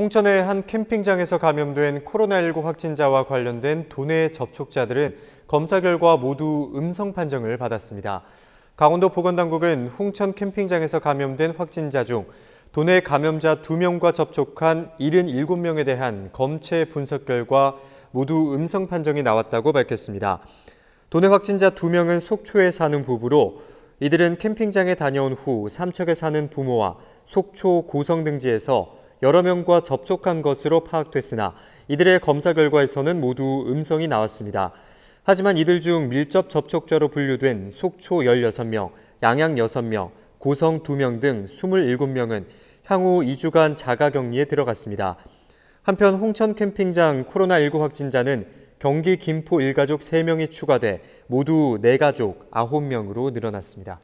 홍천의 한 캠핑장에서 감염된 코로나19 확진자와 관련된 도내 접촉자들은 검사 결과 모두 음성 판정을 받았습니다. 강원도 보건당국은 홍천 캠핑장에서 감염된 확진자 중 도내 감염자 2명과 접촉한 77명에 대한 검체 분석 결과 모두 음성 판정이 나왔다고 밝혔습니다. 도내 확진자 2명은 속초에 사는 부부로 이들은 캠핑장에 다녀온 후 삼척에 사는 부모와 속초 고성 등지에서 여러 명과 접촉한 것으로 파악됐으나 이들의 검사 결과에서는 모두 음성이 나왔습니다. 하지만 이들 중 밀접 접촉자로 분류된 속초 16명, 양양 6명, 고성 2명 등 27명은 향후 2주간 자가 격리에 들어갔습니다. 한편 홍천 캠핑장 코로나19 확진자는 경기 김포 일가족 3명이 추가돼 모두 4가족 9명으로 늘어났습니다.